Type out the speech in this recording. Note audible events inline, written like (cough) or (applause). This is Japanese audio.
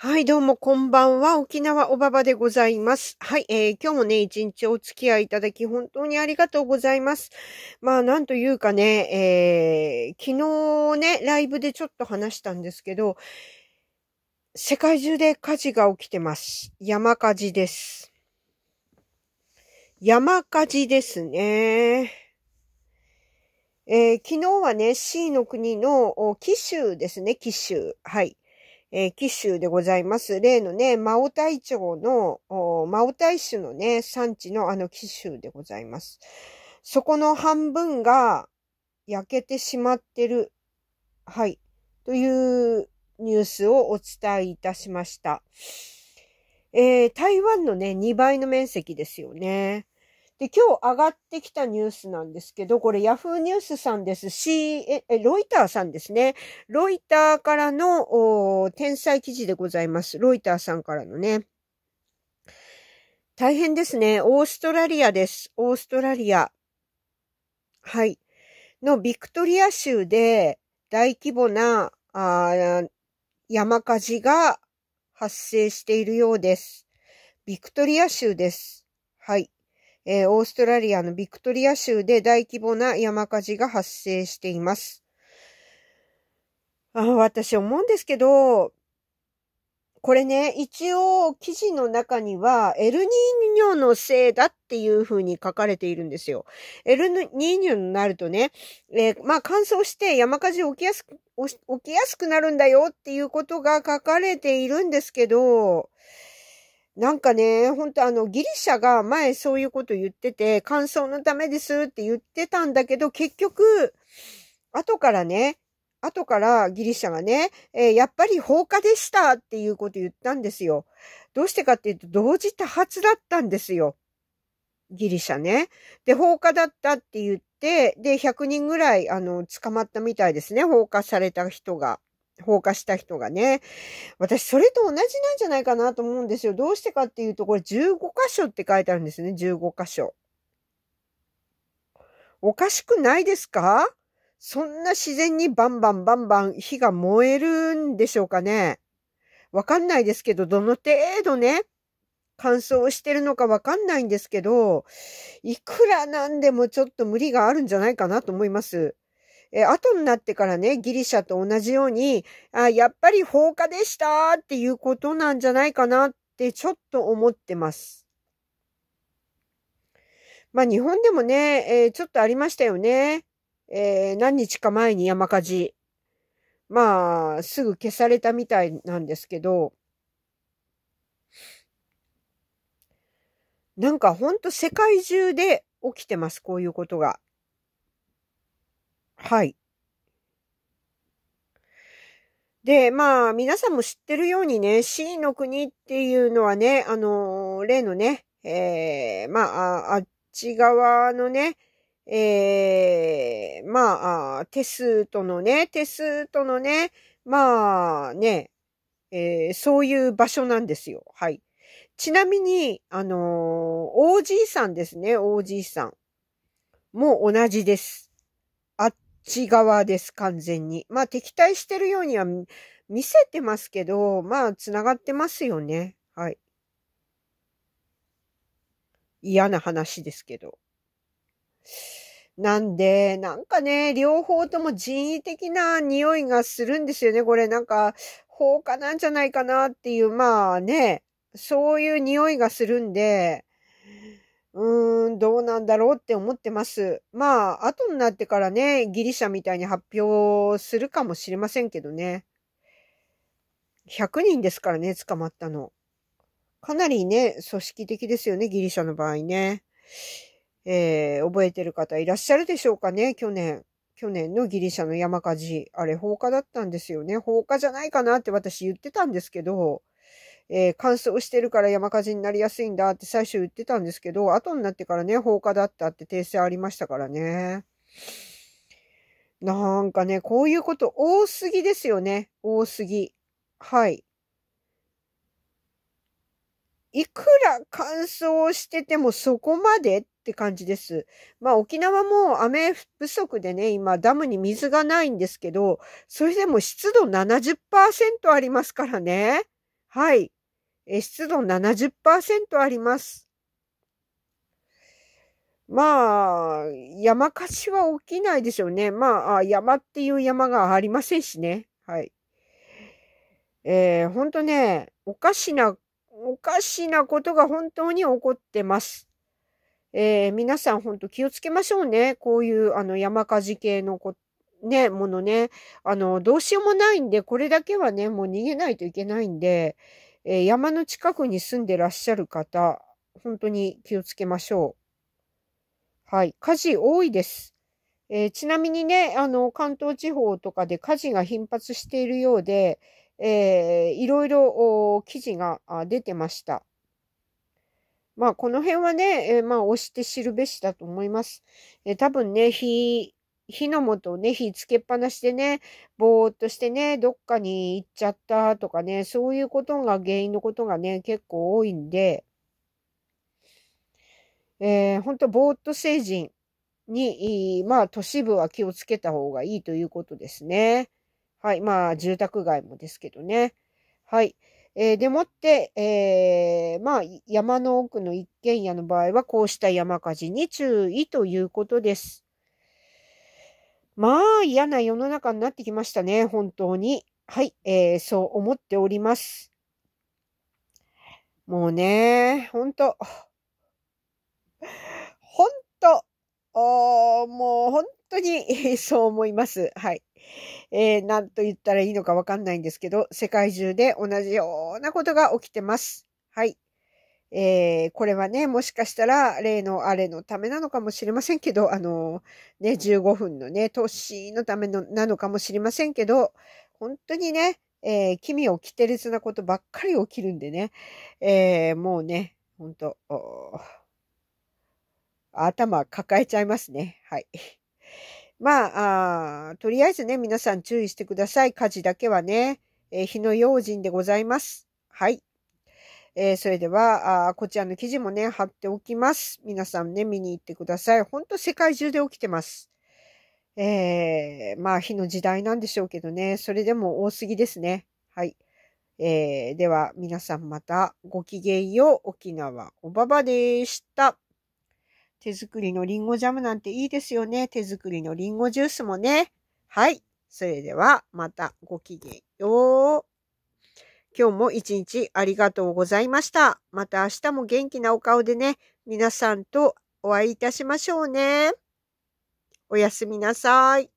はい、どうもこんばんは。沖縄おばばでございます。はい、えー、今日もね、一日お付き合いいただき本当にありがとうございます。まあ、なんというかね、えー、昨日ね、ライブでちょっと話したんですけど、世界中で火事が起きてます。山火事です。山火事ですね。えー、昨日はね、C の国の紀州ですね、紀州。はい。えー、紀州でございます。例のね、マオタイウの、マオタイ種のね、産地のあの紀州でございます。そこの半分が焼けてしまってる。はい。というニュースをお伝えいたしました。えー、台湾のね、2倍の面積ですよね。で、今日上がってきたニュースなんですけど、これ Yahoo ニュースさんです。C、え、ロイターさんですね。ロイターからの、お天才記事でございます。ロイターさんからのね。大変ですね。オーストラリアです。オーストラリア。はい。のビクトリア州で大規模なあ山火事が発生しているようです。ビクトリア州です。はい。えー、オーストラリアのビクトリア州で大規模な山火事が発生しています。あ私思うんですけど、これね、一応記事の中には、エルニーニョのせいだっていう風に書かれているんですよ。エルニーニョになるとね、えー、まあ乾燥して山火事起きやすく、起きやすくなるんだよっていうことが書かれているんですけど、なんかね、ほんとあの、ギリシャが前そういうこと言ってて、乾燥のためですって言ってたんだけど、結局、後からね、後からギリシャがね、えー、やっぱり放火でしたっていうこと言ったんですよ。どうしてかっていうと、同時多発だったんですよ。ギリシャね。で、放火だったって言って、で、100人ぐらい、あの、捕まったみたいですね、放火された人が。放火した人がね。私、それと同じなんじゃないかなと思うんですよ。どうしてかっていうと、これ15箇所って書いてあるんですね。15箇所。おかしくないですかそんな自然にバンバンバンバン火が燃えるんでしょうかねわかんないですけど、どの程度ね、乾燥してるのかわかんないんですけど、いくらなんでもちょっと無理があるんじゃないかなと思います。えー、後になってからね、ギリシャと同じように、あ、やっぱり放火でしたっていうことなんじゃないかなってちょっと思ってます。まあ日本でもね、えー、ちょっとありましたよね。えー、何日か前に山火事。まあ、すぐ消されたみたいなんですけど、なんかほんと世界中で起きてます、こういうことが。はい。で、まあ、皆さんも知ってるようにね、C の国っていうのはね、あの例のね、えー、まあ、あっち側のね、えー、まあ、テスとのね、テスとのね、まあね、えー、そういう場所なんですよ。はい。ちなみに、あのー、おじいさんですね、おじいさん。も同じです。内側です、完全に。まあ、敵対してるようには見せてますけど、まあ、繋がってますよね。はい。嫌な話ですけど。なんで、なんかね、両方とも人為的な匂いがするんですよね。これなんか、放火なんじゃないかなっていう、まあね、そういう匂いがするんで、うーん、どうなんだろうって思ってます。まあ、後になってからね、ギリシャみたいに発表するかもしれませんけどね。100人ですからね、捕まったの。かなりね、組織的ですよね、ギリシャの場合ね。えー、覚えてる方いらっしゃるでしょうかね、去年。去年のギリシャの山火事。あれ、放火だったんですよね。放火じゃないかなって私言ってたんですけど、えー、乾燥してるから山火事になりやすいんだって最初言ってたんですけど、後になってからね、放火だったって訂正ありましたからね。なんかね、こういうこと多すぎですよね。多すぎ。はい。いくら乾燥しててもそこまでって感じです。まあ沖縄も雨不足でね、今ダムに水がないんですけど、それでも湿度70%ありますからね。はい。湿度70%あります。まあ、山火事は起きないでしょうね。まあ、山っていう山がありませんしね。はい。えー、ほんとね、おかしな、おかしなことが本当に起こってます。えー、皆さんほんと気をつけましょうね。こういう、あの、山火事系のこ、ね、ものね。あの、どうしようもないんで、これだけはね、もう逃げないといけないんで、えー、山の近くに住んでらっしゃる方、本当に気をつけましょう。はい。火事多いです。えー、ちなみにね、あの、関東地方とかで火事が頻発しているようで、えー、いろいろ記事が出てました。まあ、この辺はね、えー、まあ、押して知るべしだと思います。えー、多分ね、火火の元をね、火つけっぱなしでね、ぼーっとしてね、どっかに行っちゃったとかね、そういうことが原因のことがね、結構多いんで、えー、ほんとぼーっと成人に、まあ都市部は気をつけた方がいいということですね。はい、まあ住宅街もですけどね。はい。えー、でもって、えー、まあ、山の奥の一軒家の場合は、こうした山火事に注意ということです。まあ嫌な世の中になってきましたね、本当に。はい、えー、そう思っております。もうね、ほんと、ほんと、もう本当に (laughs) そう思います。はい。えー、なんと言ったらいいのかわかんないんですけど、世界中で同じようなことが起きてます。はい。えー、これはね、もしかしたら例のあれのためなのかもしれませんけど、あのね、15分のね、年のためのなのかもしれませんけど、本当にね、えー、奇妙奇て烈なことばっかり起きるんでね、えー、もうね、本当頭抱えちゃいますね。はい。まあとりあえずね、皆さん注意してください。火事だけはね、えー、火の用心でございます。はい。えー、それではあ、こちらの記事もね、貼っておきます。皆さんね、見に行ってください。ほんと世界中で起きてます。えー、まあ、火の時代なんでしょうけどね、それでも多すぎですね。はい。えー、では、皆さんまたごきげんよう。沖縄おばばでした。手作りのりんごジャムなんていいですよね。手作りのりんごジュースもね。はい。それでは、またごきげんよう。今日も一日ありがとうございました。また明日も元気なお顔でね、皆さんとお会いいたしましょうね。おやすみなさい。